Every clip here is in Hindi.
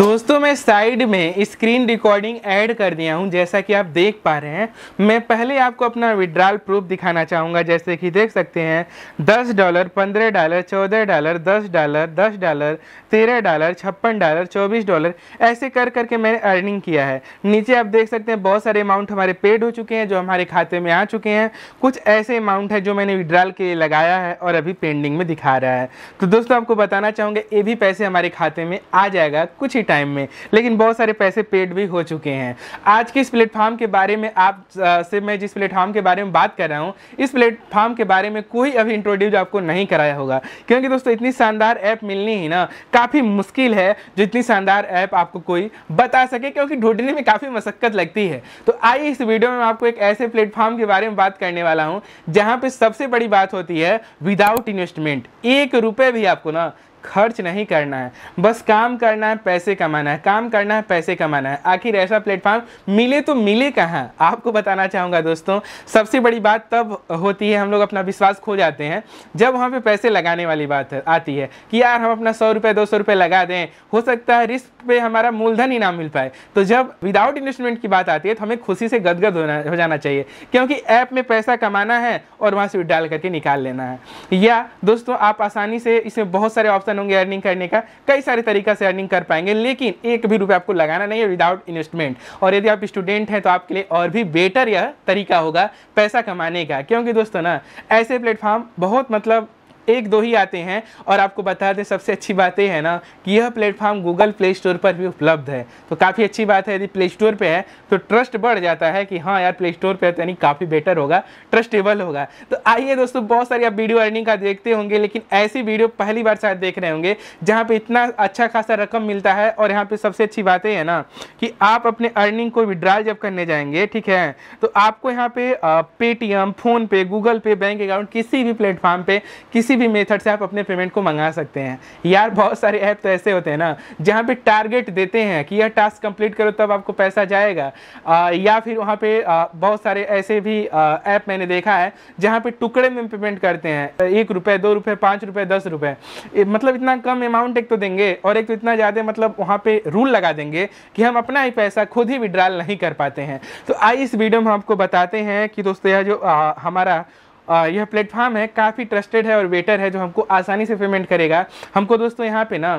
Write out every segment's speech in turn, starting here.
दोस्तों मैं साइड में स्क्रीन रिकॉर्डिंग ऐड कर दिया हूं जैसा कि आप देख पा रहे हैं मैं पहले आपको अपना विड्रॉल प्रूफ दिखाना चाहूँगा जैसे कि देख सकते हैं दस डॉलर पंद्रह डॉलर चौदह डॉलर दस डॉलर दस डॉलर तेरह डॉलर छप्पन डॉलर चौबीस डॉलर ऐसे कर करके मैंने अर्निंग किया है नीचे आप देख सकते हैं बहुत सारे अमाउंट हमारे पेड हो चुके हैं जो हमारे खाते में आ चुके हैं कुछ ऐसे अमाउंट है जो मैंने विड्रॉल के लिए लगाया है और अभी पेंडिंग में दिखा रहा है तो दोस्तों आपको बताना चाहूँगा ये भी पैसे हमारे खाते में आ जाएगा कुछ टाइम में लेकिन बहुत सारे पैसे पेड भी हो चुके हैं आज के इस प्लेटफॉर्म के बारे में आप से मैं जिस प्लेटफॉर्म के बारे में बात कर रहा हूँ इस प्लेटफॉर्म के बारे में कोई अभी इंट्रोड्यूस आपको नहीं कराया होगा क्योंकि दोस्तों इतनी शानदार ऐप मिलनी ही ना काफ़ी मुश्किल है जो इतनी शानदार ऐप आपको कोई बता सके क्योंकि ढूंढने में काफ़ी मशक्क़त लगती है तो आइए इस वीडियो में आपको एक ऐसे प्लेटफॉर्म के बारे में बात करने वाला हूँ जहाँ पर सबसे बड़ी बात होती है विदाउट इन्वेस्टमेंट एक रुपये भी आपको ना खर्च नहीं करना है बस काम करना है पैसे कमाना है काम करना है पैसे कमाना है आखिर ऐसा प्लेटफॉर्म मिले तो मिले कहाँ आपको बताना चाहूँगा दोस्तों सबसे बड़ी बात तब होती है हम लोग अपना विश्वास खो जाते हैं जब वहाँ पे पैसे लगाने वाली बात आती है कि यार हम अपना सौ रुपये दो सौ रुपये लगा दें हो सकता है रिस्क पे हमारा मूलधन ही ना मिल पाए तो जब विदाउट इन्वेस्टमेंट की बात आती है तो हमें खुशी से गदगद होना हो जाना चाहिए क्योंकि ऐप में पैसा कमाना है और वहाँ से डाल करके निकाल लेना है या दोस्तों आप आसानी से इसमें बहुत सारे ऑप्शन ऑप्शन होंगे अर्निंग करने का कई सारे तरीका से अर्निंग कर पाएंगे लेकिन एक भी रुपये आपको लगाना नहीं है विदाउट इन्वेस्टमेंट और यदि आप स्टूडेंट हैं तो आपके लिए और भी बेटर यह तरीका होगा पैसा कमाने का क्योंकि दोस्तों ना ऐसे प्लेटफॉर्म बहुत मतलब एक दो ही आते हैं और आपको बता दें सबसे अच्छी बात यह है ना कि यह प्लेटफॉर्म गूगल प्ले स्टोर पर भी उपलब्ध है तो काफ़ी अच्छी बात है यदि प्ले स्टोर पर है तो ट्रस्ट बढ़ जाता है कि हाँ यार प्ले स्टोर पर यानी काफ़ी बेटर होगा ट्रस्टेबल होगा तो आइए दोस्तों बहुत सारी आप वीडियो अर्निंग का देखते होंगे लेकिन ऐसी वीडियो पहली बार शायद देख रहे होंगे जहाँ पर इतना अच्छा खासा रकम मिलता है और यहाँ पर सबसे अच्छी बात है ना कि आप अपने अर्निंग को विड्रॉल जब करने जाएंगे ठीक है तो आपको यहाँ पे Paytm PhonePe Google Pay bank account किसी भी प्लेटफॉर्म पे किसी किसी भी मेथड से आप अपने पेमेंट को मंगा सकते हैं यार बहुत सारे ऐप तो ऐसे होते हैं ना जहाँ पे टारगेट देते हैं कि यह टास्क कंप्लीट करो तब आपको पैसा जाएगा आ, या फिर वहाँ पे आ, बहुत सारे ऐसे भी ऐप मैंने देखा है जहाँ पे टुकड़े में पेमेंट करते हैं तो एक रुपये दो रुपये पाँच रुपये दस रुपये मतलब इतना कम अमाउंट एक तो देंगे और एक तो इतना ज़्यादा मतलब वहाँ पर रूल लगा देंगे कि हम अपना ही पैसा खुद ही विड्रॉल नहीं कर पाते हैं तो आई इस वीडियो में आपको बताते हैं कि दोस्तों यह जो हमारा यह प्लेटफॉर्म है काफ़ी ट्रस्टेड है और वेटर है जो हमको आसानी से पेमेंट करेगा हमको दोस्तों यहाँ पे ना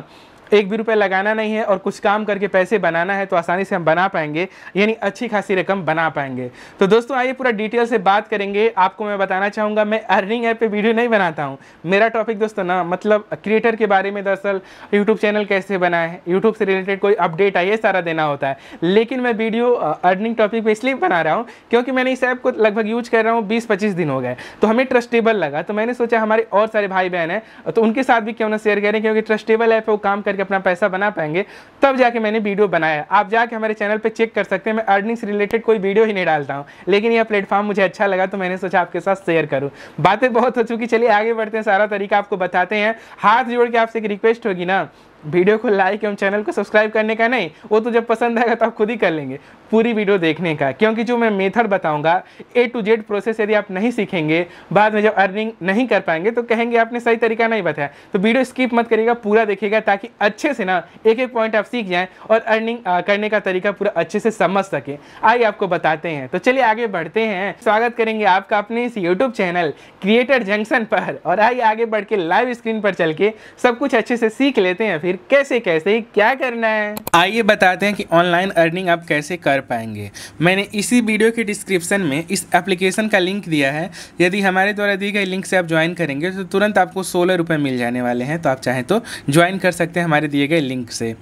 एक भी रुपये लगाना नहीं है और कुछ काम करके पैसे बनाना है तो आसानी से हम बना पाएंगे यानी अच्छी खासी रकम बना पाएंगे तो दोस्तों आइए पूरा डिटेल से बात करेंगे आपको मैं बताना चाहूँगा मैं अर्निंग ऐप पर वीडियो नहीं बनाता हूँ मेरा टॉपिक दोस्तों ना मतलब क्रिएटर के बारे में दरअसल यूट्यूब चैनल कैसे बनाए यूट्यूब से रिलेटेड कोई अपडेट आई सारा देना होता है लेकिन मैं वीडियो अर्निंग टॉपिक पर इसलिए बना रहा हूँ क्योंकि मैंने इस ऐप को लगभग यूज कर रहा हूँ बीस पच्चीस दिन हो गए तो हमें ट्रस्टेबल लगा तो मैंने सोचा हमारे और सारे भाई बहन हैं तो उनके साथ भी क्यों ना शेयर करें क्योंकि ट्रस्टेबल ऐप है वो काम करके करके अपना पैसा बना पाएंगे तब जाके मैंने वीडियो बनाया आप जाके हमारे चैनल पर चेक कर सकते हैं मैं अर्निंग्स रिलेटेड कोई वीडियो ही नहीं डालता हूँ लेकिन यह प्लेटफॉर्म मुझे अच्छा लगा तो मैंने सोचा आपके साथ शेयर करूँ बातें बहुत हो चुकी चलिए आगे बढ़ते हैं सारा तरीका आपको बताते हैं हाथ जोड़ के आपसे एक रिक्वेस्ट होगी ना वीडियो को लाइक एवं चैनल को सब्सक्राइब करने का नहीं वो तो जब पसंद आएगा तो आप खुद ही कर लेंगे पूरी वीडियो देखने का क्योंकि जो मैं मेथड बताऊंगा ए टू जेड प्रोसेस यदि आप नहीं सीखेंगे बाद में जब अर्निंग नहीं कर पाएंगे तो कहेंगे आपने सही तरीका नहीं बताया तो वीडियो स्किप मत करिएगा पूरा देखिएगा ताकि अच्छे से ना एक एक पॉइंट आप सीख जाएँ और अर्निंग करने का तरीका पूरा अच्छे से समझ सकें आइए आपको बताते हैं तो चलिए आगे बढ़ते हैं स्वागत करेंगे आपका अपने इस यूट्यूब चैनल क्रिएटर जंक्शन पर और आइए आगे बढ़ के लाइव स्क्रीन पर चल के सब कुछ अच्छे से सीख लेते हैं फिर फिर कैसे कैसे क्या करना है आइए बताते हैं कि ऑनलाइन अर्निंग आप कैसे कर पाएंगे मैंने इसी वीडियो के डिस्क्रिप्शन में इस एप्लीकेशन का लिंक दिया है यदि हमारे द्वारा दिए गए लिंक से आप ज्वाइन करेंगे तो तुरंत आपको सोलह रुपये मिल जाने वाले हैं तो आप चाहें तो ज्वाइन कर सकते हैं हमारे दिए गए लिंक से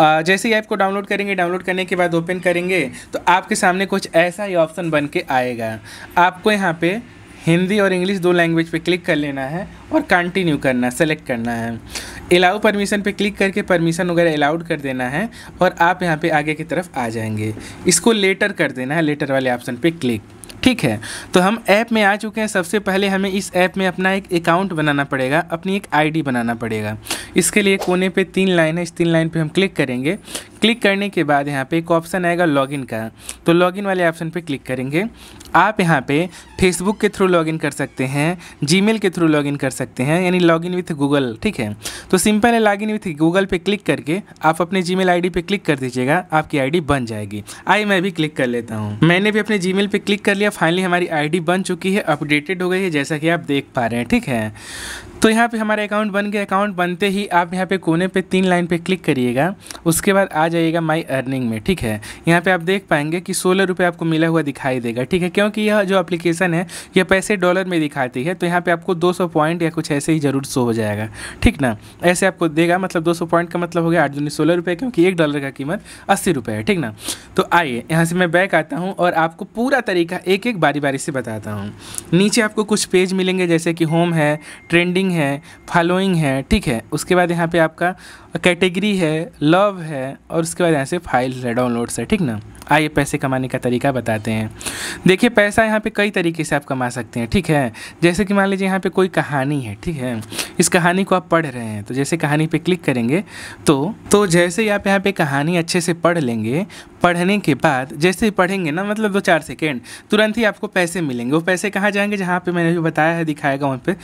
जैसे ही ऐप को डाउनलोड करेंगे डाउनलोड करने के बाद ओपन करेंगे तो आपके सामने कुछ ऐसा ही ऑप्शन बन के आएगा आपको यहाँ पर हिंदी और इंग्लिश दो लैंग्वेज पे क्लिक कर लेना है और कंटिन्यू करना है सेलेक्ट करना है अलाउ परमिशन पे क्लिक करके परमिशन वगैरह अलाउड कर देना है और आप यहाँ पे आगे की तरफ आ जाएंगे इसको लेटर कर देना है लेटर वाले ऑप्शन पे क्लिक ठीक है तो हम ऐप में आ चुके हैं सबसे पहले हमें इस ऐप में अपना एक अकाउंट बनाना पड़ेगा अपनी एक आईडी बनाना पड़ेगा इसके लिए कोने पे तीन लाइन है इस तीन लाइन पे हम क्लिक करेंगे क्लिक करने के बाद यहाँ पे एक ऑप्शन आएगा लॉगिन का तो लॉगिन वाले ऑप्शन पे क्लिक करेंगे आप यहाँ पे फेसबुक के थ्रू लॉगिन कर सकते हैं जीमेल के थ्रू लॉगिन कर सकते हैं यानी लॉगिन विथ गूगल ठीक है तो सिंपल है लॉगिन विथ गूगल पे क्लिक करके आप अपने जी मेल पे क्लिक कर दीजिएगा आपकी आई बन जाएगी आई मैं भी क्लिक कर लेता हूँ मैंने भी अपने जी मेल क्लिक कर लिया फाइनली हमारी आई बन चुकी है अपडेटेड हो गई है जैसा कि आप देख पा रहे हैं ठीक है तो यहाँ पे हमारा अकाउंट बन गया अकाउंट बनते ही आप यहाँ पे कोने पे तीन लाइन पे क्लिक करिएगा उसके बाद आ जाइएगा माई अर्निंग में ठीक है यहाँ पे आप देख पाएंगे कि सोलह रुपये आपको मिला हुआ दिखाई देगा ठीक है क्योंकि यह जो एप्लीकेशन है यह पैसे डॉलर में दिखाती है तो यहाँ पे आपको 200 पॉइंट या कुछ ऐसे ही जरूर शो हो जाएगा ठीक ना ऐसे आपको देगा मतलब दो पॉइंट का मतलब हो गया आठ दूनी सोलह रुपये क्योंकि एक डॉलर का कीमत अस्सी रुपये है ठीक ना तो आइए यहाँ से मैं बैक आता हूँ और आपको पूरा तरीका एक एक बारी बारी से बताता हूँ नीचे आपको कुछ पेज मिलेंगे जैसे कि होम है ट्रेंडिंग टीचिंग है फॉलोइंग है ठीक है उसके बाद यहाँ पे आपका कैटेगरी है लव है और उसके बाद यहाँ से फाइल है डाउनलोड्स है ठीक ना आइए पैसे कमाने का तरीका बताते हैं देखिए पैसा यहाँ पे कई तरीके से आप कमा सकते हैं ठीक है जैसे कि मान लीजिए यहाँ पे कोई कहानी है ठीक है इस कहानी को आप पढ़ रहे हैं तो जैसे कहानी पे क्लिक करेंगे तो तो जैसे ही आप यहाँ पे कहानी अच्छे से पढ़ लेंगे पढ़ने के बाद जैसे ही पढ़ेंगे ना मतलब दो चार सेकेंड तुरंत ही आपको पैसे मिलेंगे वो पैसे कहाँ जाएंगे जहाँ पे मैंने भी बताया है दिखाएगा वहाँ पे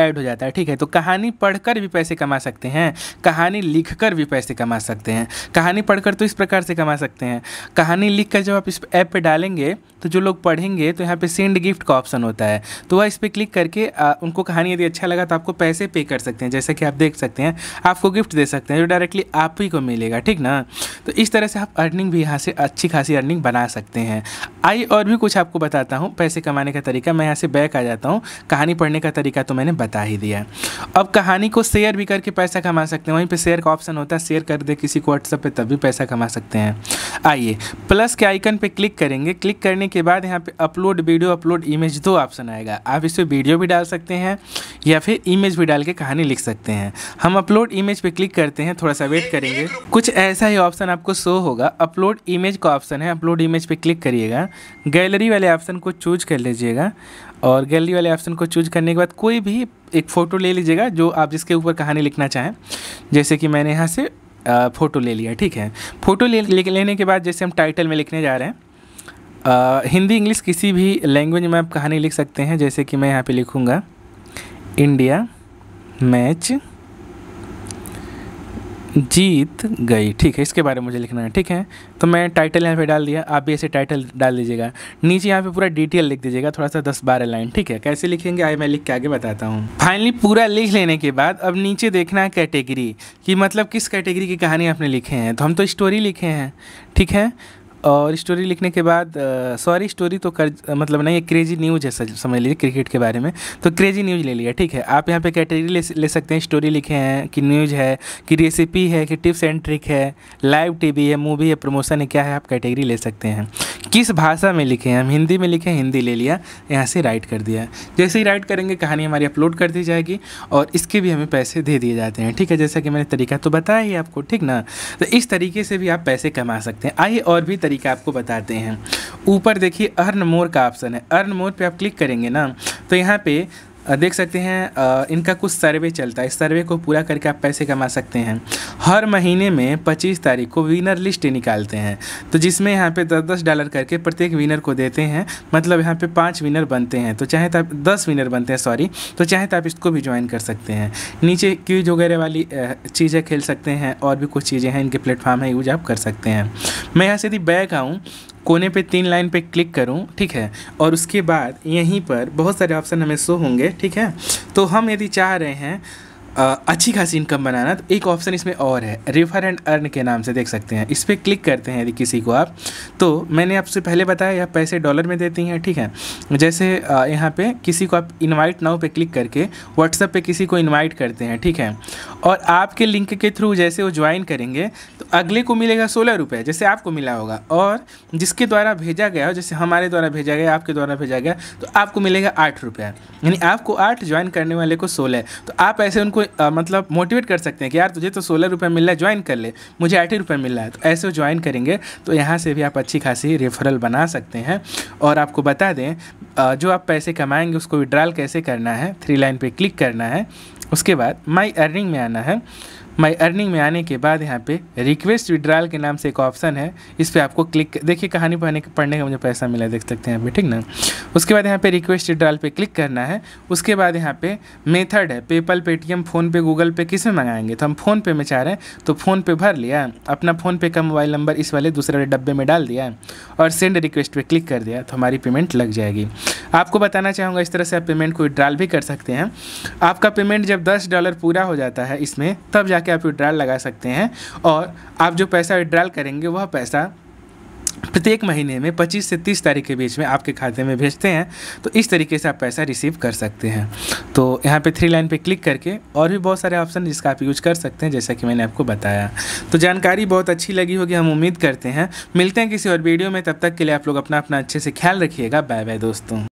ऐड हो जाता है ठीक है तो कहानी पढ़कर भी पैसे कमा सकते हैं कहानी लिखकर भी पैसे कमा सकते हैं कहानी पढ़कर तो इस प्रकार से कमा सकते हैं कहानी कहानी लिख कर जब आप इस ऐप पे डालेंगे तो जो लोग पढ़ेंगे तो यहाँ पे सेंड गिफ्ट का ऑप्शन होता है तो वह इस पर क्लिक करके आ, उनको कहानी यदि अच्छा लगा तो आपको पैसे पे कर सकते हैं जैसे कि आप देख सकते हैं आपको गिफ्ट दे सकते हैं जो डायरेक्टली आप ही को मिलेगा ठीक ना तो इस तरह से आप अर्निंग भी यहाँ से अच्छी खासी अर्निंग बना सकते हैं आई और भी कुछ आपको बताता हूँ पैसे कमाने का तरीका मैं यहाँ से बैक आ जाता हूँ कहानी पढ़ने का तरीका तो मैंने बता ही दिया अब कहानी को शेयर भी करके पैसा कमा सकते हैं वहीं पर शेयर का ऑप्शन होता है शेयर कर दे किसी को व्हाट्सअप पर तब भी पैसा कमा सकते हैं आइए प्लस के आइकन पर क्लिक करेंगे क्लिक करने करने के बाद यहाँ पे अपलोड वीडियो अपलोड इमेज दो ऑप्शन आएगा आप इस पर वीडियो भी डाल सकते हैं या फिर इमेज भी डाल के कहानी लिख सकते हैं हम अपलोड इमेज पे क्लिक करते हैं थोड़ा सा वेट करेंगे कुछ ऐसा ही ऑप्शन आपको शो होगा अपलोड इमेज का ऑप्शन है अपलोड इमेज पर क्लिक करिएगा गैलरी वाले ऑप्शन को चूज कर लीजिएगा और गैलरी वाले ऑप्शन को चूज करने के बाद कोई भी एक फ़ोटो ले लीजिएगा जो आप जिसके ऊपर कहानी लिखना चाहें जैसे कि मैंने यहाँ से फ़ोटो ले लिया ठीक है फ़ोटो ले, ले लेने के बाद जैसे हम टाइटल में लिखने जा रहे हैं हिंदी इंग्लिश किसी भी लैंग्वेज में आप कहानी लिख सकते हैं जैसे कि मैं यहाँ पे लिखूँगा इंडिया मैच जीत गई ठीक है इसके बारे में मुझे लिखना है ठीक है तो मैं टाइटल यहाँ पे डाल दिया आप भी ऐसे टाइटल डाल दीजिएगा नीचे यहाँ पे पूरा डिटेल लिख दीजिएगा थोड़ा सा दस बारह लाइन ठीक है कैसे लिखेंगे आए मैं लिख के आगे बताता हूँ फाइनली पूरा लिख लेने के बाद अब नीचे देखना है कैटेगरी कि मतलब किस कैटेगरी की कहानी आपने लिखे हैं तो हम तो स्टोरी लिखे हैं ठीक है और स्टोरी लिखने के बाद सॉरी स्टोरी तो कर मतलब नहीं ये क्रेजी न्यूज़ है समझ लीजिए क्रिकेट के बारे में तो क्रेजी न्यूज़ ले लिया ठीक है आप यहाँ पे कैटेगरी ले, ले सकते हैं स्टोरी लिखे हैं कि न्यूज़ है कि रेसिपी है कि टिप्स एंड ट्रिक है लाइव टीवी है मूवी है प्रमोशन है क्या है आप कैटेगरी ले सकते हैं किस भाषा में लिखे हैं हम हिंदी में लिखे हिंदी ले लिया यहाँ से राइट कर दिया जैसे ही राइट करेंगे कहानी हमारी अपलोड कर दी जाएगी और इसके भी हमें पैसे दे दिए जाते हैं ठीक है जैसा कि मैंने तरीका तो बताया ही आपको ठीक ना तो इस तरीके से भी आप पैसे कमा सकते हैं आइए और भी तरीका आपको बताते हैं ऊपर देखिए अर्न मोर का ऑप्शन है अर्न मोर पे आप क्लिक करेंगे ना तो यहाँ पे देख सकते हैं इनका कुछ सर्वे चलता है इस सर्वे को पूरा करके आप पैसे कमा सकते हैं हर महीने में 25 तारीख को विनर लिस्ट निकालते हैं तो जिसमें यहाँ पे दस दस डॉलर करके प्रत्येक विनर को देते हैं मतलब यहाँ पे पाँच विनर बनते हैं तो चाहे तो आप दस विनर बनते हैं सॉरी तो चाहे तो आप इसको भी ज्वाइन कर सकते हैं नीचे क्यूज वगैरह वाली चीज़ें खेल सकते हैं और भी कुछ चीज़ें हैं इनके प्लेटफॉर्म है यूज आप कर सकते हैं मैं यहाँ से यदि बैग आऊँ कोने पे तीन लाइन पे क्लिक करूँ ठीक है और उसके बाद यहीं पर बहुत सारे ऑप्शन हमें शो होंगे ठीक है तो हम यदि चाह रहे हैं अच्छी खासी इनकम बनाना तो एक ऑप्शन इसमें और है रेफर एंड अर्न के नाम से देख सकते हैं इस पर क्लिक करते हैं यदि किसी को आप तो मैंने आपसे पहले बताया यह पैसे डॉलर में देती हैं ठीक है जैसे यहाँ पे किसी को आप इनवाइट नाउ पे क्लिक करके व्हाट्सअप पे किसी को इनवाइट करते हैं ठीक है और आपके लिंक के थ्रू जैसे वो ज्वाइन करेंगे तो अगले को मिलेगा सोलह रुपये जैसे आपको मिला होगा और जिसके द्वारा भेजा गया हो जैसे हमारे द्वारा भेजा गया आपके द्वारा भेजा गया तो आपको मिलेगा आठ रुपया यानी आपको आठ ज्वाइन करने वाले को सोलह तो आप ऐसे उनको आ, मतलब मोटिवेट कर सकते हैं कि यार तुझे तो सोलह रुपये मिल रहा है ज्वाइन कर ले मुझे आठ रुपये मिल रहा है तो ऐसे ज्वाइन करेंगे तो यहाँ से भी आप अच्छी खासी रेफरल बना सकते हैं और आपको बता दें आ, जो आप पैसे कमाएंगे उसको विड्रॉल कैसे करना है थ्री लाइन पर क्लिक करना है उसके बाद माई अर्निंग में आना है माई अर्निंग में आने के बाद यहाँ पे रिक्वेस्ट विड्रॉल के नाम से एक ऑप्शन है इस पर आपको क्लिक देखिए कहानी पढ़ने पढ़ने का मुझे पैसा मिला देख सकते हैं यहाँ पे ठीक ना उसके बाद यहाँ पे रिक्वेस्ट विड्रॉल पे क्लिक करना है उसके बाद यहाँ पे मेथड है पेपल पेटीएम फ़ोनपे गूगल पे किस में मंगाएंगे तो हम फ़ोनपे में चाह रहे हैं तो फ़ोनपे भर लिया अपना फ़ोनपे का मोबाइल नंबर इस वाले दूसरे वाले डब्बे में डाल दिया और सेंड रिक्वेस्ट पर क्लिक कर दिया तो हमारी पेमेंट लग जाएगी आपको बताना चाहूँगा इस तरह से आप पेमेंट को विड्रॉल भी कर सकते हैं आपका पेमेंट जब दस डॉलर पूरा हो जाता है इसमें तब जाके के आप विड्रॉल लगा सकते हैं और आप जो पैसा विड्रॉल करेंगे वह पैसा प्रत्येक महीने में 25 से 30 तारीख के बीच में आपके खाते में भेजते हैं तो इस तरीके से आप पैसा रिसीव कर सकते हैं तो यहाँ पे थ्री लाइन पे क्लिक करके और भी बहुत सारे ऑप्शन जिसका आप यूज कर सकते हैं जैसा कि मैंने आपको बताया तो जानकारी बहुत अच्छी लगी होगी हम उम्मीद करते हैं मिलते हैं किसी और वीडियो में तब तक के लिए आप लोग अपना अपना अच्छे से ख्याल रखिएगा बाय बाय दोस्तों